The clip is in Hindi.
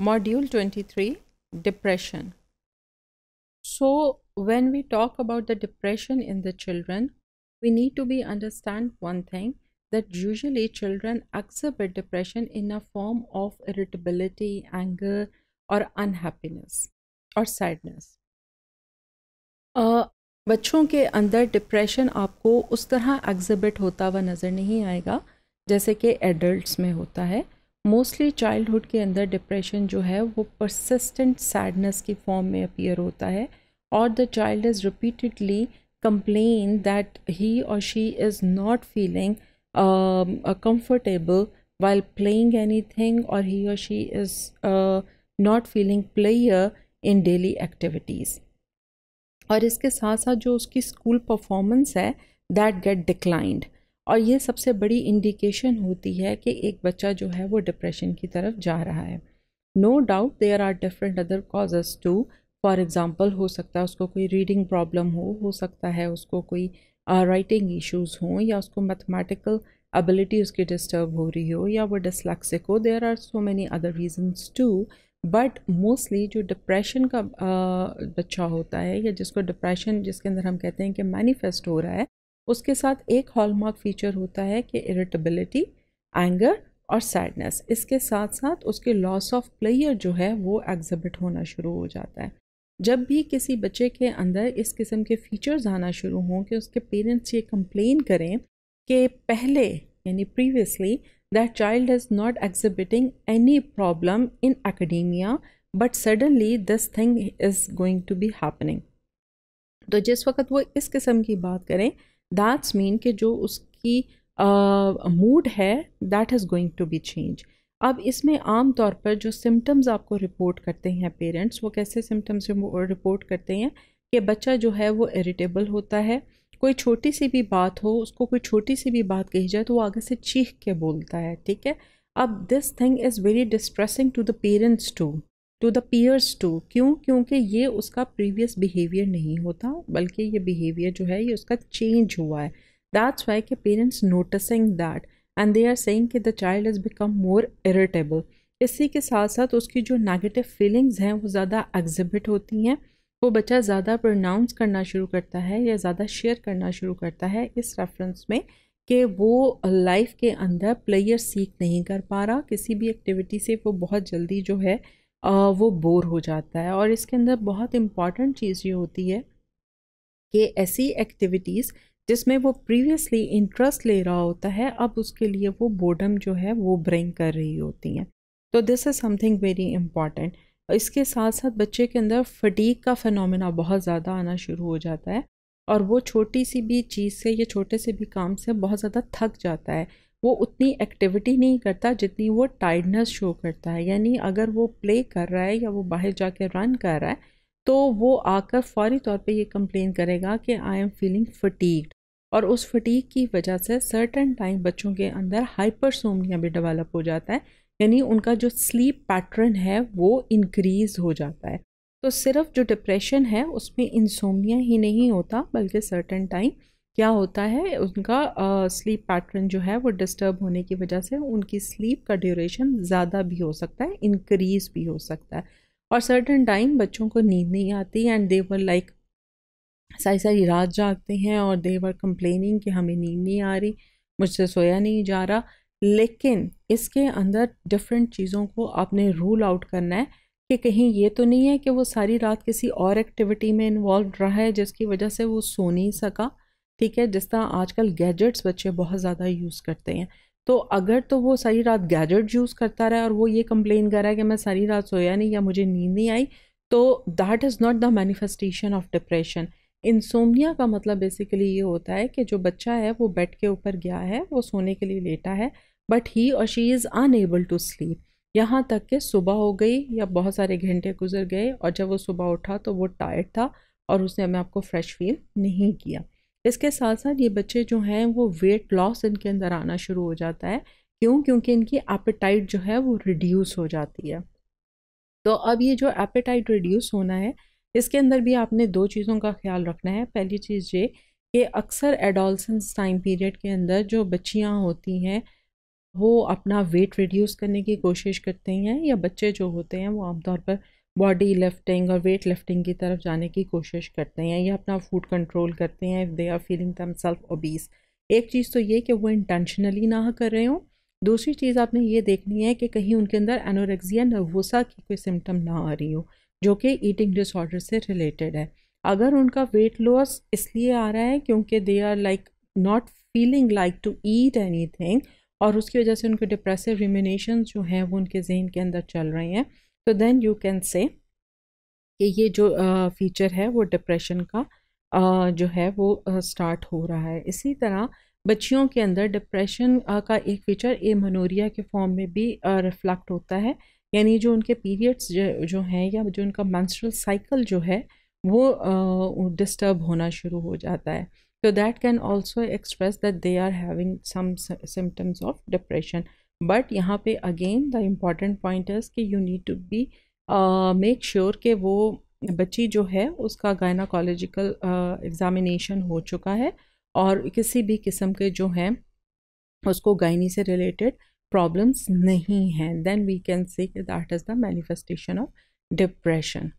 Module 23 Depression. So, when we talk about the depression in the children, we need to be understand one thing that usually children exhibit depression in a form of irritability, anger, और अनहैप्पीनेस और सैडनेस uh, बच्चों के अंदर डिप्रेशन आपको उस तरह एग्जिबिट होता हुआ नज़र नहीं आएगा जैसे कि एडल्ट्स में होता है मोस्टली चाइल्डहुड के अंदर डिप्रेशन जो है वो परसिस्टेंट सैडनेस की फॉर्म में अपीयर होता है और the child is repeatedly complain that he और she is not feeling comfortable while playing anything और ही और she is not feeling player in daily activities और इसके साथ साथ जो उसकी स्कूल परफॉर्मेंस है दैट गेट डिक्लाइंड और ये सबसे बड़ी इंडिकेशन होती है कि एक बच्चा जो है वो डिप्रेशन की तरफ जा रहा है no doubt there are different other causes too for example हो सकता है उसको कोई रीडिंग प्रॉब्लम हो हो सकता है उसको कोई राइटिंग uh, हों या उसको मैथमेटिकल एबिलिटी उसकी डिस्टर्ब हो रही हो या वो डिसलैक्सिक हो there are so many other reasons too but mostly जो डिप्रेशन का बच्चा होता है या जिसको डिप्रेशन जिसके अंदर हम कहते हैं कि मैनिफेस्ट हो रहा है उसके साथ एक हॉलमार्क फीचर होता है कि इरिटेबिलिटी एंगर और सैडनेस इसके साथ साथ उसके लॉस ऑफ प्लेयर जो है वो एग्जिबिट होना शुरू हो जाता है जब भी किसी बच्चे के अंदर इस किस्म के फीचर्स आना शुरू हों कि उसके पेरेंट्स ये कंप्लेन करें कि पहले यानी previously that child is not exhibiting any problem in academia but suddenly this thing is going to be happening तो जिस वक्त वो इस किस्म की बात करें दैट्स मीन कि जो उसकी मूड uh, है that is going to be change अब इसमें आम तौर पर जो सिम्टम्स आपको रिपोर्ट करते हैं पेरेंट्स वो कैसे सिम्टम्स रिपोर्ट करते हैं कि बच्चा जो है वो इरिटेबल होता है कोई छोटी सी भी बात हो उसको कोई छोटी सी भी बात कही जाए तो वो आगे से चीख के बोलता है ठीक है अब this thing is very distressing to the parents to to the peers to क्यों क्योंकि ये उसका प्रीवियस बिहेवियर नहीं होता बल्कि ये बिहेवियर जो है ये उसका चेंज हुआ है दैट्स वाई के parents noticing that and they are saying कि the child is become more irritable इसी के साथ साथ उसकी जो नेगेटिव फीलिंग्स हैं वो ज़्यादा एग्जिबिट होती हैं वो बच्चा ज़्यादा प्रोनाउंस करना शुरू करता है या ज़्यादा शेयर करना शुरू करता है इस रेफरेंस में कि वो लाइफ के अंदर प्लेयर सीख नहीं कर पा रहा किसी भी एक्टिविटी से वो बहुत जल्दी जो है वो बोर हो जाता है और इसके अंदर बहुत इम्पॉर्टेंट चीज़ ये होती है कि ऐसी एक्टिविटीज़ जिसमें वो प्रीवियसली इंटरेस्ट ले रहा होता है अब उसके लिए वो बोर्डम जो है वो ब्रिंग कर रही होती हैं तो this is something very important इसके साथ साथ बच्चे के अंदर फटीक का फिनोमेना बहुत ज़्यादा आना शुरू हो जाता है और वो छोटी सी भी चीज़ से या छोटे से भी काम से बहुत ज़्यादा थक जाता है वो उतनी एक्टिविटी नहीं करता जितनी वो टाइडनेस शो करता है यानी अगर वो प्ले कर रहा है या वो बाहर जाके रन कर रहा है तो वो आकर फौरी तौर पे ये कंप्लेन करेगा कि आई एम फीलिंग फटीक और उस फटीक की वजह से सर्टन टाइम बच्चों के अंदर हाइपरसोमनिया भी डेवलप हो जाता है यानी उनका जो स्लीप पैटर्न है वो इनक्रीज़ हो जाता है तो सिर्फ जो डिप्रेशन है उसमें इंसोमिया ही नहीं होता बल्कि सर्टन टाइम क्या होता है उनका स्लीप uh, पैटर्न जो है वो डिस्टर्ब होने की वजह से उनकी स्लीप का ड्यूरेशन ज़्यादा भी हो सकता है इनक्रीज़ भी हो सकता है और सर्टन टाइम बच्चों को नींद नहीं आती एंड देवर लाइक सारी सारी रात जागते हैं और देवर कंप्लेनिंग कि हमें नींद नहीं आ रही मुझसे सोया नहीं जा रहा लेकिन इसके अंदर डिफरेंट चीज़ों को आपने रूल आउट करना है कि कहीं ये तो नहीं है कि वो सारी रात किसी और एक्टिविटी में इन्वॉल्व रहा है जिसकी वजह से वो सो नहीं सका ठीक है जिस तरह आजकल गैजेट्स बच्चे बहुत ज़्यादा यूज़ करते हैं तो अगर तो वो सारी रात गैजेट यूज़ करता रहा और वो ये कंप्लेन कर रहा है कि मैं सारी रात सोया नहीं या मुझे नींद नहीं आई तो that is not the manifestation of depression insomnia का मतलब बेसिकली ये होता है कि जो बच्चा है वो बेड के ऊपर गया है वो सोने के लिए लेटा है बट ही और she is unable to sleep यहाँ तक कि सुबह हो गई या बहुत सारे घंटे गुजर गए और जब वो सुबह उठा तो वो टायर्ड था और उसने हमें आपको फ्रेश फील नहीं किया इसके साथ साथ ये बच्चे जो हैं वो वेट लॉस इनके अंदर आना शुरू हो जाता है क्यों क्योंकि इनकी एपेटाइट जो है वो रिड्यूस हो जाती है तो अब ये जो एपेटाइट रिड्यूस होना है इसके अंदर भी आपने दो चीज़ों का ख्याल रखना है पहली चीज़ ये कि अक्सर एडोलसेंस टाइम पीरियड के अंदर जो बच्चियाँ होती हैं वो अपना वेट रिड्यूस करने की कोशिश करती हैं या बच्चे जो होते हैं वो आमतौर पर बॉडी लिफ्टिंग और वेट लिफ्टिंग की तरफ जाने की कोशिश करते हैं या अपना फूड कंट्रोल करते हैं if they are feeling them self obese एक चीज़ तो ये कि वो इंटेंशनली ना कर रहे हों दूसरी चीज़ आपने ये देखनी है कि कहीं उनके अंदर एनोरेक्सिया नर्वोसा की कोई सिम्टम ना आ रही हो जो कि ईटिंग डिसऑर्डर से रिलेटेड है अगर उनका वेट लॉस इसलिए आ रहा है क्योंकि they are like not feeling like to eat anything और उसकी वजह से उनके डिप्रेसिव रिमिनेशन जो हैं वो उनके जहन के अंदर चल रहे हैं तो देन यू कैन से कि ये जो फीचर है वो डिप्रेशन का जो है वो स्टार्ट हो रहा है इसी तरह बच्चियों के अंदर डिप्रेशन का एक फीचर ए मनोरिया के फॉर्म में भी रिफ्लेक्ट होता है यानी जो उनके पीरियड्स जो, जो हैं या जो उनका मंस्ट्रल साइकिल जो है वो डिस्टर्ब होना शुरू हो जाता है तो that can also express that they are having some symptoms of depression but यहाँ पे अगेन द इम्पॉर्टेंट पॉइंट है कि you need to be make sure कि वो बच्ची जो है उसका गायनाकोलॉजिकल एग्ज़ामिनेशन uh, हो चुका है और किसी भी किस्म के जो हैं उसको गायनी से रिलेटेड प्रॉब्लम्स नहीं हैं then we can see that is the manifestation of depression